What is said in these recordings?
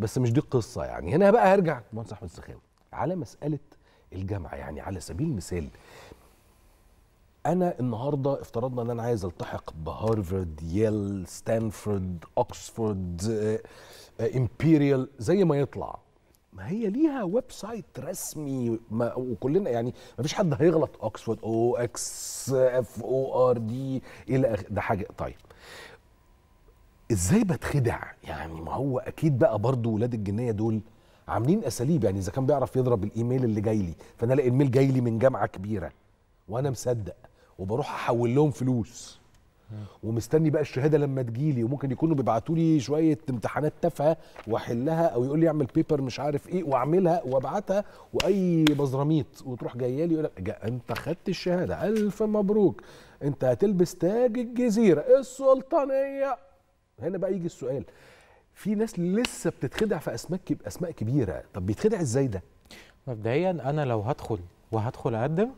بس مش دي القصه يعني هنا بقى هرجع مهندس احمد السخاوي على مساله الجامعه يعني على سبيل المثال انا النهارده افترضنا ان انا عايز التحق بهارفرد ييل ستانفورد اوكسفورد آه، امبيريال زي ما يطلع ما هي ليها ويب سايت رسمي ما وكلنا يعني ما فيش حد هيغلط اوكسفورد او اكس اف او ار دي الى ده حاجه طيب ازاي بتخدع يعني ما هو اكيد بقى برضو ولاد الجنيه دول عاملين اساليب يعني اذا كان بيعرف يضرب الايميل اللي جاي لي فانا الاقي الميل جاي لي من جامعه كبيره وانا مصدق وبروح احول لهم فلوس ومستني بقى الشهاده لما تجيلي وممكن يكونوا بيبعتوا لي شويه امتحانات تافهه واحلها او يقول لي اعمل بيبر مش عارف ايه واعملها وابعتها واي بزراميط وتروح جايه لي يقول لك انت خدت الشهاده الف مبروك انت هتلبس تاج الجزيره السلطانيه هنا بقى يجي السؤال في ناس لسه بتتخدع في اسماء اسماء كبيره طب بيتخدع ازاي ده مبدئيا انا لو هدخل وهدخل اقدم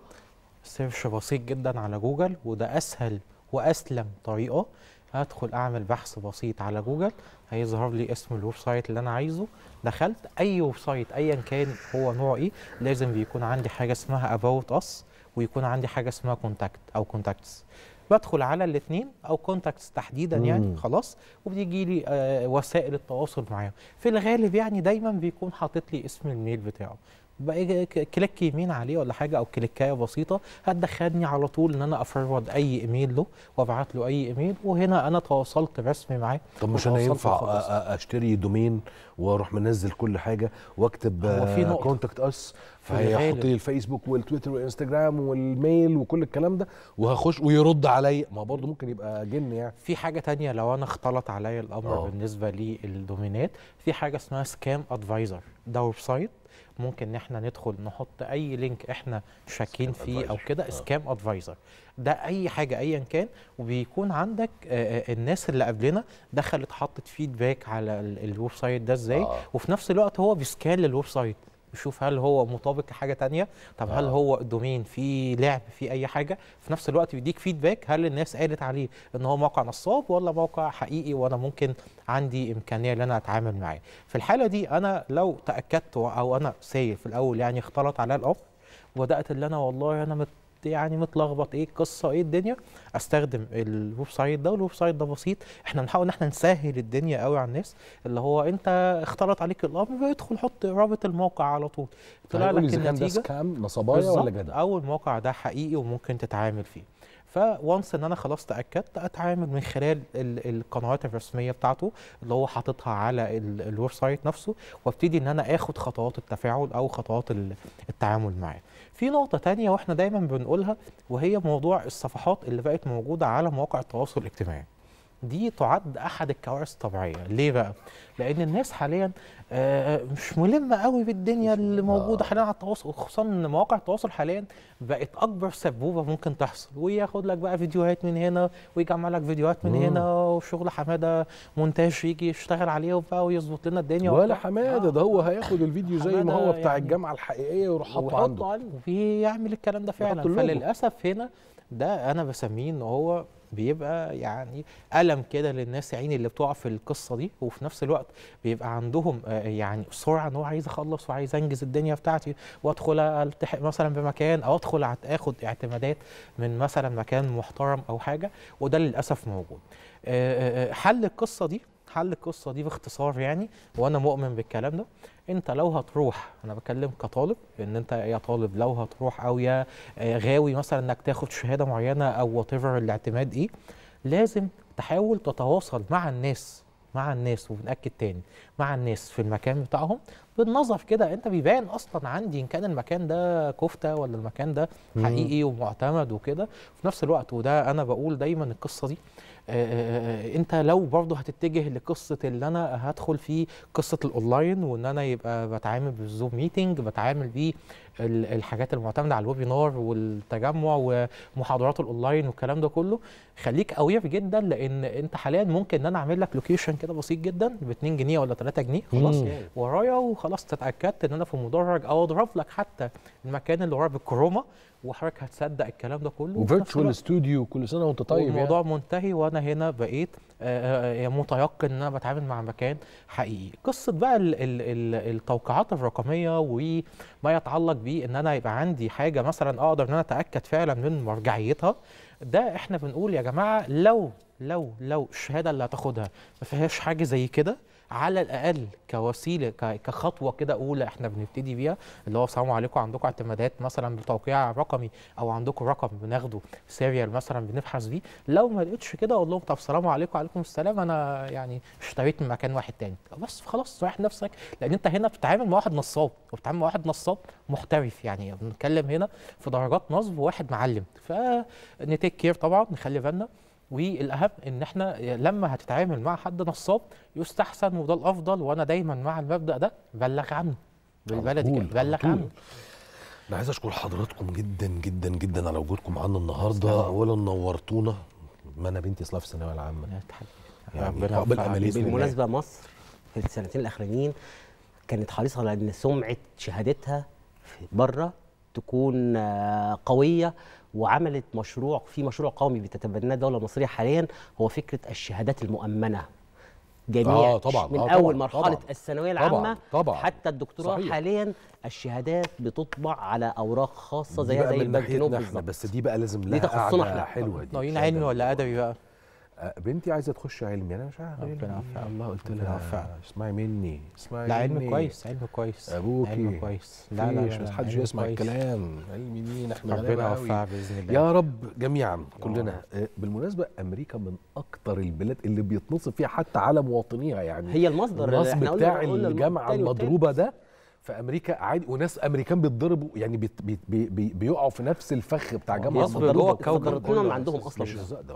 سيرش بسيط جدا على جوجل وده اسهل واسلم طريقه هدخل اعمل بحث بسيط على جوجل هيظهر لي اسم الويب سايت اللي انا عايزه دخلت اي ويب سايت ايا كان هو نوعه ايه لازم بيكون عندي حاجه اسمها اباوت اس ويكون عندي حاجه اسمها كونتاكت او كونتاكتس بدخل على الاثنين او كونتاكتس تحديدا يعني خلاص وبيجي لي آه وسائل التواصل معاهم في الغالب يعني دايما بيكون حاطط لي اسم الميل بتاعه بقى إيه، كليك يمين عليه ولا حاجه او كليكايه بسيطه هتدخلني على طول ان انا افرود اي ايميل له وابعت له اي ايميل وهنا انا تواصلت رسمي معاه طب مش انا ينفع اشتري دومين واروح منزل كل حاجه واكتب كونتاكت اس فهيحط لي الفيسبوك والتويتر والانستجرام والميل وكل الكلام ده وهخش ويرد عليا ما برضه ممكن يبقى جن يعني في حاجه تانية لو انا اختلط عليا الامر أوه. بالنسبه للدومينات في حاجه اسمها سكام ادفايزر ده ويب سايت ممكن ان احنا ندخل نحط اي لينك احنا شاكين فيه او كده سكام آه. ادفايزر ده اي حاجه ايا كان وبيكون عندك الناس اللي قبلنا دخلت حطت فيدباك على الويب سايت ده ازاي آه. وفي نفس الوقت هو بيسكان للويب سايت يشوف هل هو مطابق لحاجه تانية طب آه. هل هو الدومين فيه لعب فيه اي حاجه في نفس الوقت بيديك فيدباك هل الناس قالت عليه ان هو موقع نصاب ولا موقع حقيقي وانا ممكن عندي امكانيه ان انا اتعامل معاه في الحاله دي انا لو تاكدت او انا ساير في الاول يعني اختلط على الامر وبدات اللي انا والله انا مت يعني متلخبط ايه القصه ايه الدنيا استخدم الويب سايت ده والويب سايت ده بسيط احنا بنحاول ان احنا نسهل الدنيا قوي على الناس اللي هو انت اختلط عليك الامر ادخل حط رابط الموقع على طول طلع لك النتيجه ده سكام ولا جدع اول موقع ده حقيقي وممكن تتعامل فيه فوانس ان انا خلاص تاكدت اتعامل من خلال القنوات الرسميه بتاعته اللي هو حاططها على الويب سايت نفسه وابتدي ان انا اخد خطوات التفاعل او خطوات التعامل معاه في نقطه ثانيه واحنا دايما بنقولها وهي موضوع الصفحات اللي بقت موجوده على مواقع التواصل الاجتماعي دي تعد احد الكوارث الطبيعيه ليه بقى لان الناس حاليا آه، آه، مش ملمه قوي بالدنيا اللي موجوده آه. حاليا على التواصل خصوصا ان مواقع التواصل حاليا بقت اكبر سبوبه ممكن تحصل وياخد لك بقى فيديوهات من هنا ويجمع لك فيديوهات من مم. هنا وشغل حماده مونتاج يجي يشتغل عليه وبقى ويظبط لنا الدنيا ولا حماده ده هو هياخد الفيديو زي ما هو بتاع يعني الجامعه الحقيقيه ويروح حاطه عنده ويعمل الكلام ده فعلا فللاسف هنا ده انا بسميه ان هو بيبقى يعني ألم كده للناس عيني اللي بتقع في القصة دي وفي نفس الوقت بيبقى عندهم آه، يعني سرعة إن هو عايز أخلص وعايز أنجز الدنيا بتاعتي وأدخل ألتحق مثلا بمكان أو أدخل آخد اعتمادات من مثلا مكان محترم أو حاجة وده للأسف موجود آه، آه، حل القصة دي حل القصه دي باختصار يعني وانا مؤمن بالكلام ده انت لو هتروح انا بتكلم كطالب ان انت يا طالب لو هتروح او يا آه، غاوي مثلا انك تاخد شهاده معينه او وات الاعتماد ايه لازم تحاول تتواصل مع الناس مع الناس وبنأكد تاني مع الناس في المكان بتاعهم بالنظر كده انت بيبان اصلا عندي ان كان المكان ده كفته ولا المكان ده حقيقي ومعتمد وكده في نفس الوقت وده انا بقول دايما القصه دي آه، آه، آه، انت لو برضه هتتجه لقصه اللي انا هدخل في قصه الاونلاين وان انا يبقى بتعامل بالزوم ميتنج بتعامل بيه الحاجات المعتمده على الويبينار والتجمع ومحاضرات الاونلاين والكلام ده كله خليك اوير جدا لان انت حاليا ممكن ان انا اعمل لك لوكيشن كده بسيط جدا ب 2 جنيه ولا 3 جنيه خلاص ورايا وخلاص اتاكدت ان انا في مدرج او اضرب لك حتى المكان اللي ورايا بالكروما وحضرتك هتصدق الكلام ده كله وفيرتشوال ستوديو كل سنه وانت طيب الموضوع يعني. منتهي فانا هنا بقيت آه، آه، آه، متيقن ان انا بتعامل مع مكان حقيقي قصه بقى الـ الـ الـ التوقيعات الرقميه وما يتعلق بيه ان انا يبقى عندي حاجه مثلا اقدر ان انا اتاكد فعلا من مرجعيتها ده احنا بنقول يا جماعه لو لو لو الشهاده اللي هتاخدها ما فيهاش حاجه زي كده على الاقل كوسيله كخطوه كده اولى احنا بنبتدي بيها اللي هو السلام عليكم عندكم اعتمادات مثلا بتوقيع رقمي او عندكم رقم بناخده سيريال مثلا بنبحث بيه لو ما لقيتش كده اقول لهم طب السلام عليكم وعليكم السلام انا يعني اشتريت من مكان واحد تاني بس خلاص رايح نفسك لان انت هنا بتتعامل مع واحد نصاب وبتتعامل مع واحد نصاب محترف يعني بنتكلم هنا في درجات نصب وواحد معلم فنتيك كير طبعا نخلي بالنا والاهم ان احنا لما هتتعامل مع حد نصاب يستحسن وده الافضل وانا دايما مع المبدا ده بلغ عنه بالبلدي كده بلغ عنه انا عايز اشكر حضراتكم جدا جدا جدا على وجودكم معانا النهارده اولا نورتونا ما انا بنتي اصلا في الثانويه العامه يعني بالمناسبه مصر في السنتين الاخرانيين كانت حريصه على ان سمعه شهادتها بره تكون آه، قويه وعملت مشروع في مشروع قومي بتتبناه الدوله المصريه حاليا هو فكره الشهادات المؤمنه جميع آه طبعا من آه طبعًا اول مرحله طبعًا الثانويه العامه طبعًا طبعًا حتى الدكتوراه حاليا الشهادات بتطبع على اوراق خاصه زي زي ما بس دي بقى لازم لها حلوه دي ناويين علمي ولا ادبي بقى بنتي عايزه تخش علمي يعني انا مش عارف ربنا يعافيها الله قلت لها اسمعي مني اسمعي لا علم كويس علم كويس ابوكي علم كويس لا لا مش حدش يسمع الكلام علم مين احنا ربنا يوفقها باذن الله يا رب جميعا كلنا آه، بالمناسبه امريكا من اكثر البلاد اللي بيتنصب فيها حتى على مواطنيها يعني هي المصدر الرسم بتاع الجامعه المضروبه ده في امريكا عادي وناس امريكان بيتضربوا يعني بي بي بي بيقعوا في نفس الفخ بتاع جامعه مصر جوه الكوكب كله عندهم اصلا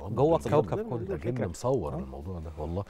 جوه الكوكب كله ده مصور الموضوع ده والله